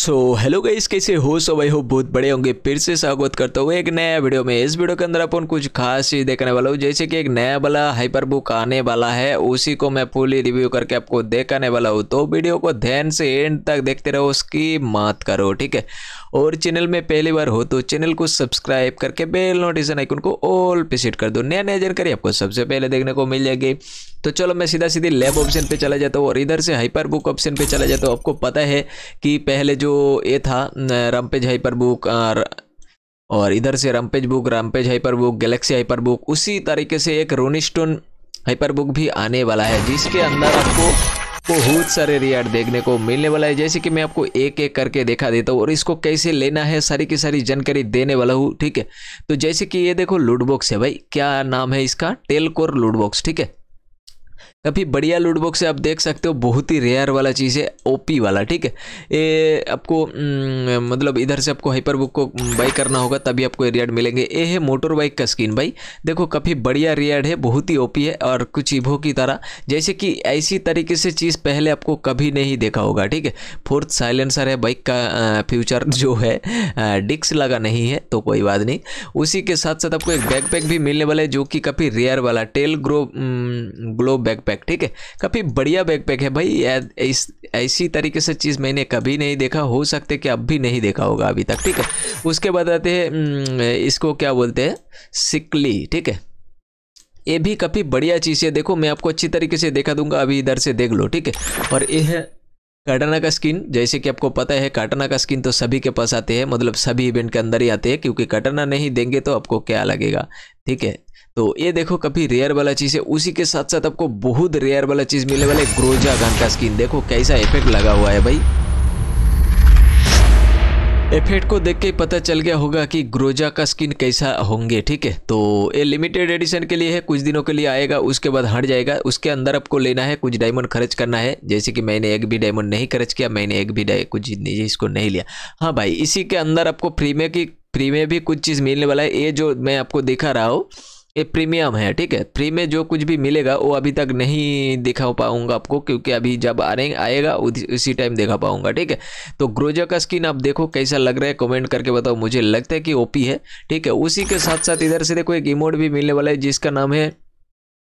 so hello guys कैसे हो सो भाई हो बहुत बड़े होंगे फिर से स्वागत करता हूँ एक नया वीडियो में इस वीडियो के अंदर अपन कुछ खास चीज़ देखने वाला हूँ जैसे कि एक नया वाला हाइपर बुक आने वाला है उसी को मैं फुली रिव्यू करके आपको देखाने वाला हूँ तो वीडियो को ध्यान से एंड तक देखते रहो उसकी मात करो ठीक है और चैनल में पहली बार हो तो चैनल को सब्सक्राइब करके बेल नोटिफिकेशन आइकन को ऑल पे सेट कर दो नया नया जानकारी आपको सबसे पहले देखने को मिल जाएगी तो चलो मैं सीधा सीधे लैब ऑप्शन पे चला जाता हूँ और इधर से हाइपर बुक ऑप्शन पे चला जाता हूँ आपको पता है कि पहले जो जो ये था रामपेज हाइपर बुक और इधर से rampage book rampage hyper book Galaxy hyper book उसी तरीके से एक रोनिस्टोन हाइपर बुक भी आने वाला है जिसके अंदर आपको बहुत सारे रियाड देखने को मिलने वाला है जैसे कि मैं आपको एक एक करके देखा देता हूँ और इसको कैसे लेना है सारी की सारी जानकारी देने वाला हूँ ठीक है तो जैसे कि ये देखो लूडबॉक्स बॉक्स है भाई क्या नाम है इसका टेलकोर लूडबॉक्स बॉक्स ठीक है काफ़ी बढ़िया लूट बॉक्स है आप देख सकते हो बहुत ही रेयर वाला चीज़ है ओपी वाला ठीक है ये आपको हम्म, मतलब इधर से आपको हाइपर बुक को बाई हम्म, करना होगा तभी आपको रियड मिलेंगे ये है मोटर बाइक का स्किन भाई देखो काफ़ी बढ़िया रियड है बहुत ही ओपी है और कुछ इभो की तरह जैसे कि ऐसी तरीके से चीज़ पहले आपको कभी नहीं देखा होगा ठीक है फोर्थ साइलेंसर है बाइक का फ्यूचर जो है डिक्स लगा नहीं है तो कोई बात नहीं उसी के साथ साथ आपको एक बैकपैक भी मिलने वाला है जो कि काफ़ी रेयर वाला टेल ग्रो ग्लो बैकपैक ठीक है काफ़ी बढ़िया बैकपैक है भाई इस ऐसी तरीके से चीज़ मैंने कभी नहीं देखा हो सकते कि अब भी नहीं देखा होगा अभी तक ठीक है उसके बाद आते हैं इसको क्या बोलते हैं सिकली ठीक है ये भी काफ़ी बढ़िया चीज़ है देखो मैं आपको अच्छी तरीके से देखा दूंगा अभी इधर से देख लो ठीक है और ये है काटाना का स्किन जैसे कि आपको पता है काटाना का स्किन तो सभी के पास आते हैं मतलब सभी इवेंट के अंदर ही आते हैं क्योंकि काटाना नहीं देंगे तो आपको क्या लगेगा ठीक है तो ये देखो कभी रेयर वाला चीज़ है उसी के साथ साथ आपको बहुत रेयर वाला चीज़ मिलने वाला है ग्रोजा गन का स्किन देखो कैसा इफेक्ट लगा हुआ है भाई एफेक्ट को देख के पता चल गया होगा कि ग्रोजा का स्किन कैसा होंगे ठीक है तो ये लिमिटेड एडिशन के लिए है कुछ दिनों के लिए आएगा उसके बाद हट जाएगा उसके अंदर आपको लेना है कुछ डायमंड खर्च करना है जैसे कि मैंने एक भी डायमंड नहीं खर्च किया मैंने एक भी कुछ इसको नहीं लिया हाँ भाई इसी के अंदर आपको फ्री में की फ्री में भी कुछ चीज़ मिलने वाला है ये जो मैं आपको दिखा रहा हूँ ये प्रीमियम है ठीक है फ्री में जो कुछ भी मिलेगा वो अभी तक नहीं दिखा पाऊंगा आपको क्योंकि अभी जब आ रहे आएगा उसी टाइम देखा पाऊंगा ठीक है तो ग्रोजा का स्किन आप देखो कैसा लग रहा है कमेंट करके बताओ मुझे लगता है कि ओपी है ठीक है उसी के साथ साथ इधर से देखो एक इमोट भी मिलने वाला है जिसका नाम है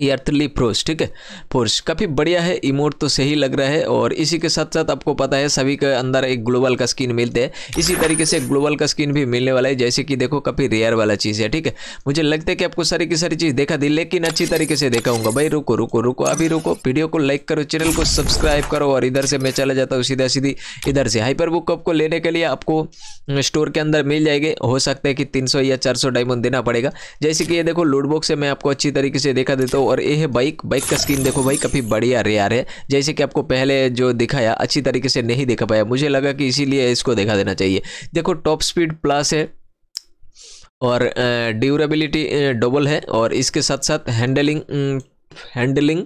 यर्थली प्रोस ठीक है पोर्स काफ़ी बढ़िया है इमोट तो सही लग रहा है और इसी के साथ साथ आपको पता है सभी के अंदर एक ग्लोबल का स्किन मिलते हैं इसी तरीके से ग्लोबल का स्किन भी मिलने वाला है जैसे कि देखो काफ़ी रेयर वाला चीज़ है ठीक है मुझे लगता है कि आपको सारी की सारी चीज़ देखा दी लेकिन अच्छी तरीके से देखा हूँ भाई रुको रुको रुको अभी रुको वीडियो को लाइक करो चैनल को सब्सक्राइब करो और इधर से मैं चला जाता हूँ सीधा सीधी इधर से हाइपर बुक आपको लेने के लिए आपको स्टोर के अंदर मिल जाएगी हो सकता है कि तीन या चार डायमंड देना पड़ेगा जैसे कि ये देखो लूडबॉक्स है से मैं आपको अच्छी तरीके से देखा देता हूँ और ये है बाइक बाइक का स्क्रीन देखो भाई काफ़ी बढ़िया रेयर है जैसे कि आपको पहले जो दिखाया अच्छी तरीके से नहीं देखा पाया मुझे लगा कि इसीलिए इसको देखा देना चाहिए देखो टॉप स्पीड प्लस है और ड्यूरेबिलिटी डबल है और इसके साथ साथ हैंडलिंग हैंडलिंग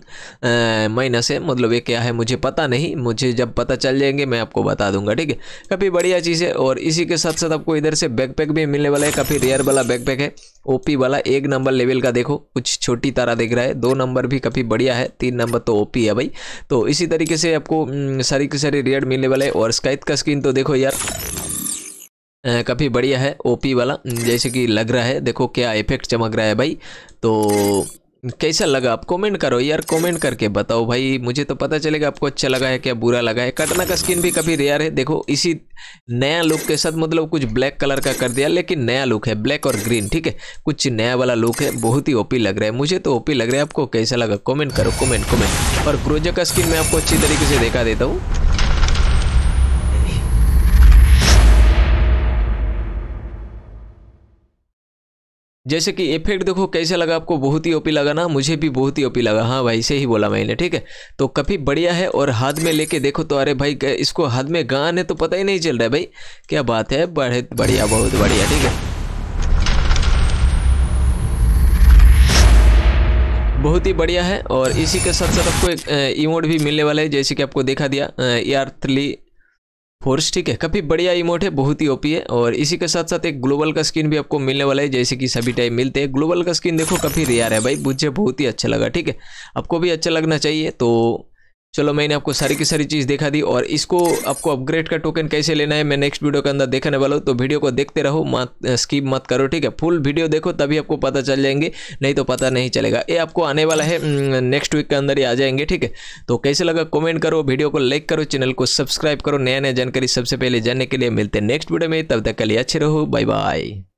माइनस है मतलब ये क्या है मुझे पता नहीं मुझे जब पता चल जाएंगे मैं आपको बता दूंगा ठीक है काफ़ी बढ़िया चीज़ है और इसी के साथ साथ आपको इधर से बैकपैक भी मिलने वाला है काफ़ी रेयर वाला बैकपैक है ओपी वाला एक नंबर लेवल का देखो कुछ छोटी तारा दिख रहा है दो नंबर भी काफ़ी बढ़िया है तीन नंबर तो ओ है भाई तो इसी तरीके से आपको सारी के सारी रेयर मिलने वाला है और स्काइथ का स्क्रीन तो देखो यार काफ़ी बढ़िया है ओपी वाला जैसे कि लग रहा है देखो क्या इफेक्ट चमक रहा है भाई तो कैसा लगा आप कमेंट करो यार कमेंट करके बताओ भाई मुझे तो पता चलेगा आपको अच्छा लगा है क्या बुरा लगा है कटना का स्किन भी काफ़ी रेयर है देखो इसी नया लुक के साथ मतलब कुछ ब्लैक कलर का कर दिया लेकिन नया लुक है ब्लैक और ग्रीन ठीक है कुछ नया वाला लुक है बहुत ही ओपी लग रहा है मुझे तो ओपी लग रहा है आपको कैसा लगा कॉमेंट करो कॉमेंट कॉमेंट और क्रोजा का स्किन मैं आपको अच्छी तरीके से देखा देता हूँ जैसे कि इफेक्ट देखो कैसे लगा आपको बहुत ही ओपी लगा ना मुझे भी बहुत ही ओपी लगा हाँ भाई से ही बोला मैंने ठीक है तो काफ़ी बढ़िया है और हाथ में लेके देखो तो अरे भाई इसको हाथ में गान है तो पता ही नहीं चल रहा है भाई क्या बात है बड़े बढ़िया बहुत बढ़िया ठीक है बहुत ही बढ़िया है और इसी के साथ साथ आपको एक इमोट भी मिलने वाला है जैसे कि आपको देखा दिया ई फोर्स ठीक है काफ़ी बढ़िया इमोट है बहुत ही ओपी है और इसी के साथ साथ एक ग्लोबल का स्किन भी आपको मिलने वाला है जैसे कि सभी टाइम मिलते हैं ग्लोबल का स्किन देखो काफ़ी रेयर है भाई मुझे बहुत ही अच्छा लगा ठीक है आपको भी अच्छा लगना चाहिए तो चलो मैंने आपको सारी की सारी चीज़ देखा दी और इसको आपको अपग्रेड का टोकन कैसे लेना है मैं नेक्स्ट वीडियो के अंदर देखने वाला हूँ तो वीडियो को देखते रहो मत स्किप मत करो ठीक है फुल वीडियो देखो तभी आपको पता चल जाएंगे नहीं तो पता नहीं चलेगा ये आपको आने वाला है नेक्स्ट वीक के अंदर ही आ जाएंगे ठीक है तो कैसे लगा कॉमेंट करो वीडियो को लाइक करो चैनल को सब्सक्राइब करो नया नया जानकारी सबसे पहले जानने के लिए मिलते हैं नेक्स्ट वीडियो में तब तक के लिए अच्छे रहो बाय बाय